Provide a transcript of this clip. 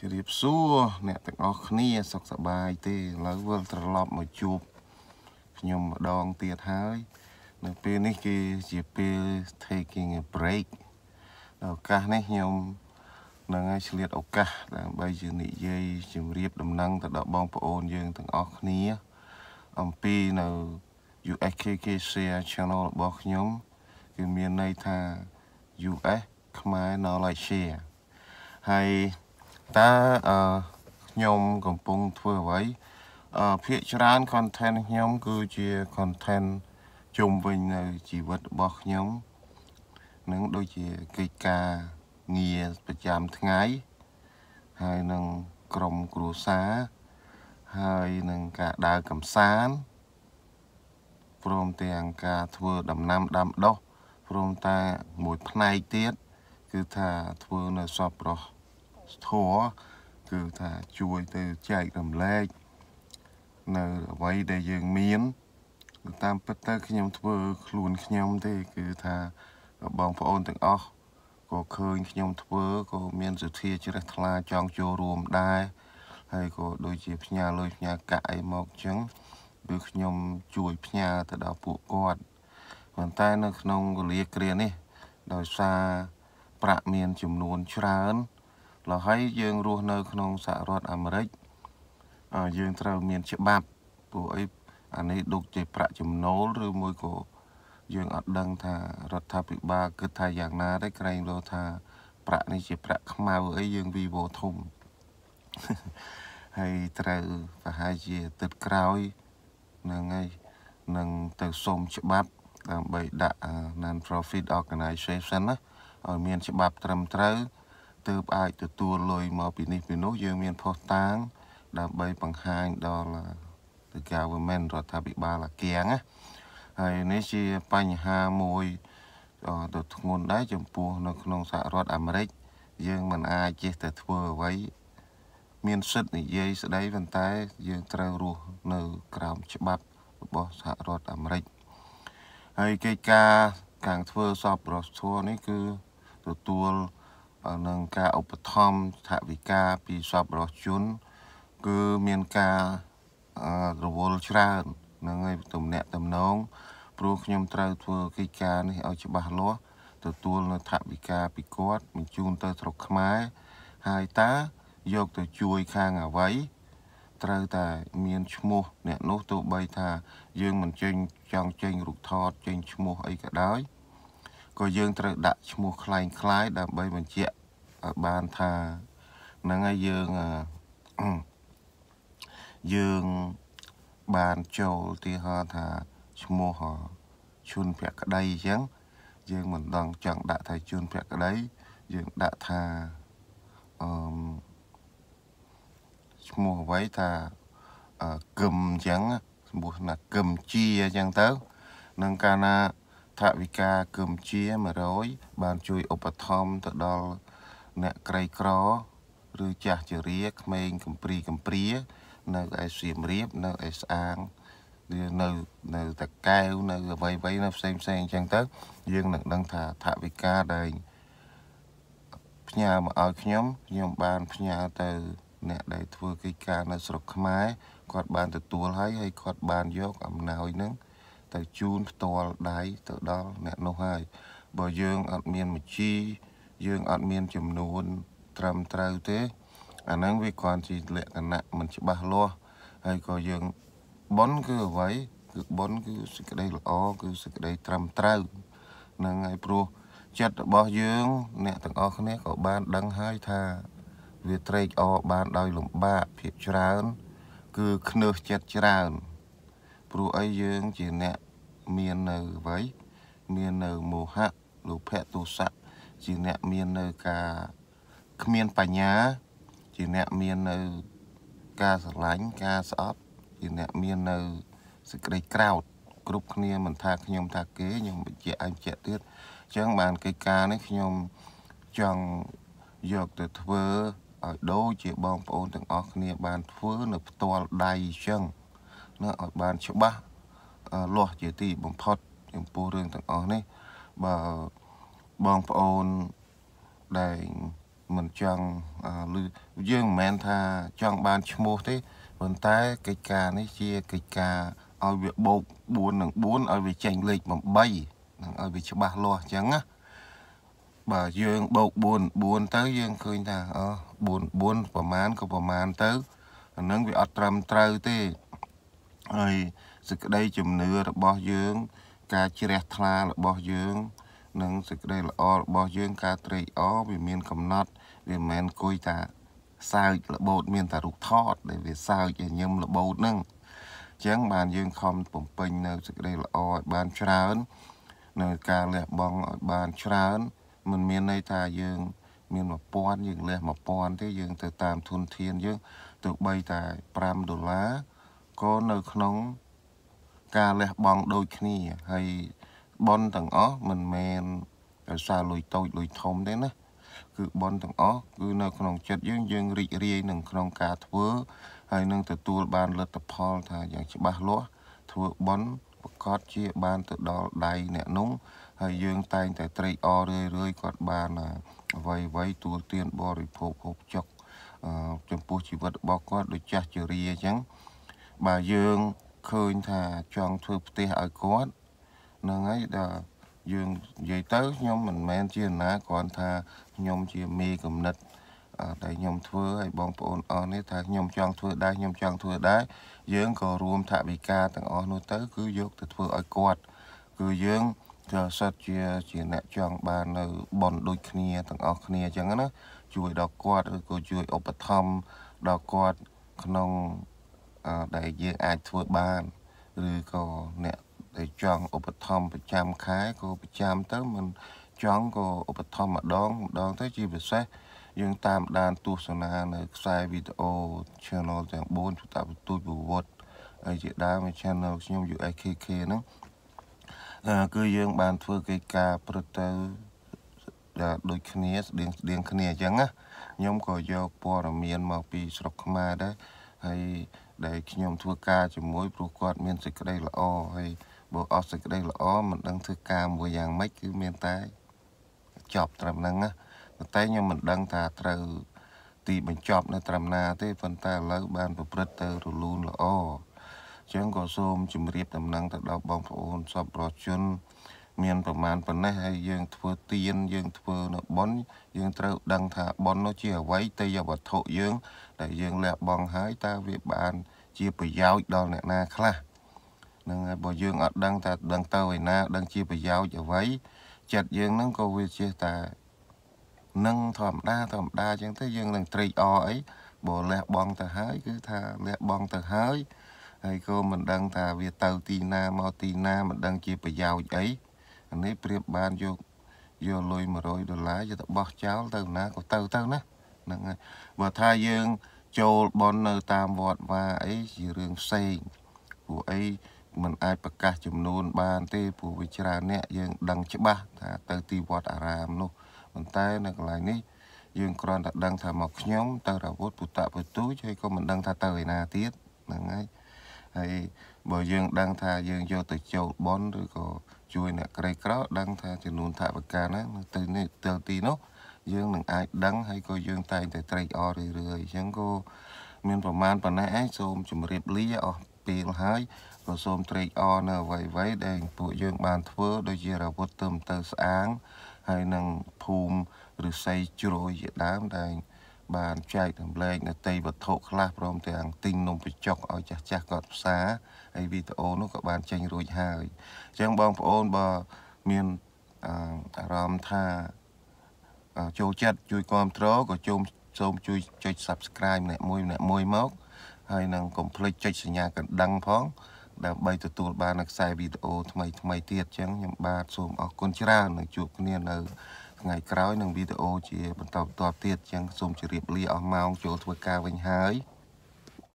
ជរាបសួរអ្នកទាំងអស់គ្នាសុខសប្បាយទេឥឡូវវិលត្រឡប់មកជួបខ្ញុំម្ដងទៀតហើយនៅពេលនេះគឺជាពេល taking a break នៅឱកាសនេះខ្ញុំនឹងឲ្យឆ្លៀតឱកាស ដើម្បីជានិយាយជម្រាបដំណឹងទៅដល់បងប្អូនយើងទាំងអស់គ្នាអំពីនៅ USKK Share Channel របស់ខ្ញុំគឺមានន័យថា US ខ្មែរ Knowledge Share ហើយតើអឺខ្ញុំកំពុងធ្វើអ្វីអឺភាកច្រើន content ខ្ញុំគឺជា content ជុំវិញនៅជីវិតរបស់ខ្ញុំនឹងដូចជាកិច្ចការងារប្រចាំថ្ងៃហើយនឹងក្រុមគ្រួសារហើយនឹងការដើរកំសាន្តព្រមទាំងការធ្វើដំណាំដាំដុះព្រមតាមួយផ្នែកទៀតគឺថាធ្វើនៅសពរស់ធម៌គឺថាជួយទៅចែករំលែកនៅអ្វីដែលយើងមាន តាមពិតទៅខ្ញុំធ្វើ ខ្លួនខ្ញុំទេគឺថាបងប្អូនទាំងអស់ក៏ឃើញខ្ញុំធ្វើក៏មានសទ្ធាជ្រះថ្លាចង់ចូលរួមដែរហើយក៏ដូចជាផ្ញើលុយផ្ញើកាក់អីមកចឹងគឺខ្ញុំជួយផ្ញើទៅដល់ពួកគាត់ប៉ុន្តែនៅក្នុងគលាគ្រានេះដោយសារប្រាក់មានចំនួនច្រើនលោហើយយើងរស់នៅក្នុងសហរដ្ឋអាមេរិកយើងត្រូវមានច្បាប់ពួកអីអានេះដូចជាប្រាក់ចំណូលឬមួយក៏យើងអត់ដឹងថារដ្ឋាភិបាលគិតថាយ៉ាងណាដែរក្រែងលោថាប្រាក់នេះជាប្រាក់ខ្មៅអីយើងវិវោធំហើយត្រូវប្រហែលជាទឹកក្រោយនឹងហើយនឹងទៅសុំច្បាប់ដើម្បីដាក់ non profit organization ណាឲ្យមានច្បាប់ត្រឹមត្រូវទើបអាចទទួលលុយមកពីនេះពីនោះ យើងមានផុសតាងដើម្បីបង្ហាញដល់ the government រដ្ឋាភិបាលអាគាំងណាហើយនេះជាបញ្ហាមួយដ៏ធ្ងន់ដែរចំពោះនៅក្នុងសហរដ្ឋអាមេរិកយើងមិនអាចចេះតែធ្វើអ្វីមានសិទ្ធិនិយាយស្ដីប៉ុន្តែ យើងត្រូវរស់នៅក្រោមច្បាប់របស់សហរដ្ឋអាមេរិកហើយកិច្ចការខាងធ្វើសពរស្ធัวនេះគឺទទួលនឹងការឧបត្ថម្ភថវិកាពីសពរស់ជនគឺមានការរវល់ច្រើននឹងឲ្យទំនាក់ទំនងព្រោះខ្ញុំត្រូវធ្វើកិច្ចការនេះឲ្យច្បាស់លាស់ទទួលនៅថវិកាពីគាត់បញ្ជូនទៅស្រុកខ្មែរហើយតើយកទៅជួយខាងអ្វីត្រូវតែមានឈ្មោះអ្នកនោះទោះបីថា យើងមិនចេញចង់ចេញរូបថត ចេញឈ្មោះអីក៏ដោយក៏យើងត្រូវដាក់ឈ្មោះคล้ายคล้ายដើម្បីបញ្ជាក់បានថាហ្នឹងហើយយើងយើងបានចូលទីហោថាឈ្មោះជូនភក្តីអញ្ចឹងយើងមិនដងចង់ដាក់ថាជូនភក្តីយើងដាក់ថាអឺឈ្មោះអ្វីថាកឹមអញ្ចឹងឈ្មោះណាកឹមជាអញ្ចឹងទៅនឹងកាលណាថវិកាគឹមជា100បានជួយឧបត្ថម្ភទៅដល់អ្នកក្រីក្រឬចាស់ជរាក្មេងកំព្រីកំព្រា នៅឯសៀមរាបនៅឯស្អាងឬនៅនៅតកែវនៅអ្វីអ្វីនៅផ្សេងផ្សេងអញ្ចឹងទៅយើងនឹងដឹងថាថវិកាដែលផ្ញើមកឲ្យខ្ញុំខ្ញុំបានផ្ញើទៅអ្នកដែលធ្វើកិច្ចការនៅស្រុកខ្មែរគាត់បានទទួលហើយហើយគាត់បានយកអំណោយនឹងទៅជូនផ្ទាល់ដៃទៅដល់អ្នកនោះហើយបើយើងអត់មានមជី យើងអត់មានចំនួនត្រឹមត្រូវទេអាហ្នឹងវាគ្រាន់ជាលក្ខណៈមិនច្បាស់លាស់ហើយក៏យើងប៉ុនគឺអ្វីគឺប៉ុនគឺសេចក្តីល្អគឺសេចក្តីត្រឹមត្រូវហ្នឹងហើយព្រោះចិត្តរបស់យើង អ្នកទាំងអស់គ្នាក៏បានដឹងហើយថា វាត្រេកអរបានដោយលំបាកភាពច្រើន គឺខ្នើសចិត្តច្រើន ព្រោះអីយើងជាអ្នកមាននៅអ្វីមាននៅមោហៈលោភៈទោសៈជាអ្នកមាននៅការគ្មានបញ្ញា ជាអ្នកមាននៅការស្រឡាញ់ការស្អប់ ជាអ្នកមាននៅសេចក្តីក្រោធគ្រប់គ្នាមិនថាខ្ញុំថាគេខ្ញុំបញ្ជាក់អញ្ចឹងទៀតអញ្ចឹងបានកិច្ចការនេះខ្ញុំចង់យកទៅធ្វើឲ្យដូចជាបងប្អូនទាំងអស់គ្នាបានធ្វើ នៅ ផ្ទាល់ដៃអញ្ចឹងណាឲ្យបានច្បាស់លាស់ជាទីបំផុតចំពោះរឿងទាំងអស់នេះបើបងប្អូនដែលមិនចង់ឬយើងមិនមែនថាចង់បានឈ្មោះទេប៉ុន្តែកិច្ចការនេះជាកិច្ចការឲ្យវាបូក4និង4ឲ្យវាចេញលេខ8នឹងឲ្យវាច្បាស់លាស់អញ្ចឹងណាបើយើងបូក4 4ទៅយើងឃើញថាអ4 4ប្រមាណក៏ប្រមាណទៅអានឹងវាអត់ត្រឹមត្រូវទេហើយសេចក្តីជំនឿរបស់យើង ការជ្រះថ្លារបស់យើង និងសេចក្តីល្អរបស់យើង ការត្រេកអរវាមានកំណត់វាមិនមែនគួយតាសើចលបោតមានតែរូបថតដែលវាសើចញញឹមលបោតហ្នឹងអញ្ចឹងបានយើងខំបំពេញនៅសេចក្តីល្អឲ្យបានច្រើន នៅការលះបង់ឲ្យបានច្រើនมันមានន័យថាយើង មាន1000យើងលះ1000ទេយើងទៅតាមធនធានយើងទៅ3តែ5ដុល្លារក៏នៅក្នុងការលះបង់ដូចគ្នាហើយបនទាំងអស់មិនមែនដោយសារលុយតូចលុយធំទេណាគឺបនទាំងអស់គឺនៅក្នុងចិត្តយើងយើង រីករាយនឹងក្នុងការធ្វើហើយនឹងទទួល បានលទ្ធផលថាយ៉ាងច្បាស់លាស់ធ្វើបនប្រកាសជាបានទៅដល់ដៃអ្នកនោះហើយយើងតែងតែត្រេកអររឿយរឿយគាត់បានអ្វីអ្វីទួលទានបរិភោគហូបចុកចំពោះជីវិតរបស់គាត់ដូចចាស់ជារីអញ្ចឹងបើយើងឃើញថាចង់ធ្វើផ្ទះឲ្យគាត់ហ្នឹងហើយដល់យើងនិយាយទៅខ្ញុំមិនមែនជាណាគ្រាន់ថាខ្ញុំជាមេគំនិតដែលខ្ញុំធ្វើឲ្យបងប្អូនអស់នេះថាខ្ញុំចង់ធ្វើដែរខ្ញុំចង់ធ្វើដែរយើងក៏រួមថវិកាទាំងអស់នោះទៅគឺយកទៅធ្វើឲ្យគាត់គឺយើងក៏សិតជាជាអ្នកចង់បាននៅបនដូចគ្នាទាំងអស់គ្នាអញ្ចឹងណាជួយដល់គាត់ឬក៏ជួយឧបត្ថម្ភដល់គាត់ក្នុងដែលយើងអាចធ្វើបានឬក៏អ្នកដែលចង់ឧបត្ថម្ភប្រចាំខែក៏ប្រចាំទៅមិនចង់ក៏ឧបត្ថម្ភម្ដងម្ដងទៅជាពិសេសយើងតាមដានទស្សនានៅខ្សែវីដេអូ channel ទាំង4ជួតបន្ទូចប្រវត្តិអីជាដើម channel ខ្ញុំ USKK ហ្នឹងគឺយើងបានធ្វើកិច្ចការប្រទៅដូចគ្នាស្តៀងស្តៀងគ្នាអញ្ចឹងណាខ្ញុំក៏យកព័ត៌មានមកពីស្រុកខ្មែរដែរហើយដែលខ្ញុំធ្វើការជាមួយព្រោះគាត់ មានសេចក្តីល្អហើយបើអត់សេចក្តីល្អមិនដឹងធ្វើការមួយយ៉ាងម៉េចគឺមានតែចប់ត្រឹមហ្នឹងណាប៉ុន្តែខ្ញុំមិនដឹងថាត្រូវទីបញ្ចប់នៅ ត្រឹមណាទេប៉ុន្តែឥឡូវបានប្រព្រឹត្តទៅរលូនល្អអញ្ចឹងក៏សូមជម្រាបដំណឹងទៅដល់បងប្អូនសពប្រជាជនមានប្រមាណប៉ុណ្ណេះហើយយើងធ្វើទៀនយើងធ្វើនៅប៉ុនយើងត្រូវដឹងថាប៉ុននោះជាអ្វីទេយវត្ថុយើងដែលយើងលះបង់ហើយតើវាបានជាប្រយោជន៍ដល់អ្នកណាខ្លះនឹងហើយបើយើងអត់ដឹងថាដឹងទៅឯណាដឹងជាប្រយោជន៍អ្វីចិត្តយើងនឹងក៏វាជាតែនឹងធម្មតាធម្មតាអញ្ចឹងទៅយើងនឹងត្រេកអរអីបើលះបង់ទៅហើយគឺថាលះបង់ទៅហើយហើយក៏មិនដឹងថាវាទៅទីណាមកទីណាមិនដឹងជាប្រយោជន៍អីនេះប្រៀបបានយកយកលុយ100ដុល្លារយកទៅបោះចោលទៅណាក៏ទៅទៅណាហ្នឹងហើយបើថាយើងចូលបននៅតាមវត្តវាអីជារឿងផ្សេងពួកអីมันអាចប្រកាសចំនួនបានទេពួកវិចារអ្នកយើងដឹងច្បាស់ថាទៅទីវត្តអារាមនោះប៉ុន្តែនៅកន្លែងនេះ យើងគ្រាន់តែដឹងថាមកខ្ញុំទៅរវត្តពុតៈពទូចហើយក៏មិនដឹងថាទៅឯណាទៀតហ្នឹងហើយហើយបើយើងដឹងថាយើងយកទៅចូលបនឬក៏ជួយអ្នកក្រីក្រដឹងថាចំនួនថវិកាណានៅទីនេះទៅទីនោះយើងនឹងអាចដឹងហើយក៏យើងតែងតែត្រេកអររឿយៗអញ្ចឹងក៏មានប្រមាណប៉ុណ្ណេះឯងសូមជម្រាបលាអស់ពេលហើយក៏សូមត្រេកអរនៅអ្វីៗដែលពួកយើងបានធ្វើដូចជារាវុធទៅទៅស្អាងហើយនឹងភូមិឫស្សីជ្រោយជាដើមដែលបានចែករំលែកនៅទីវត្ថុខ្លះព្រមទាំងទិញនំបញ្ចុកឲ្យចាស់ចាស់គាត់ផ្សាហើយវីដេអូនោះក៏បានចេញរួចហើយអញ្ចឹងបងប្អូនបើមានអារម្មណ៍ថាចូលចិត្តជួយគ្រប់គ្រងក៏ចូលសូមជួយចុច Subscribe ម្នាក់មួយម្នាក់មួយមក ហើយនឹងកុំភ្លេចចុចសញ្ញាកណ្ដឹងផង ដើម្បីទទួលបានខ្សែវីដេអូថ្មីថ្មីទៀតអញ្ចឹងខ្ញុំបាទសូមអរគុណច្រើននឹងជួបគ្នានៅថ្ងៃក្រោយនឹងវីដេអូជាបន្តបន្ទាប់ទៀតចឹងសូមជម្រាបលាអស់ម៉ោងចូលធ្វើការវិញហើយ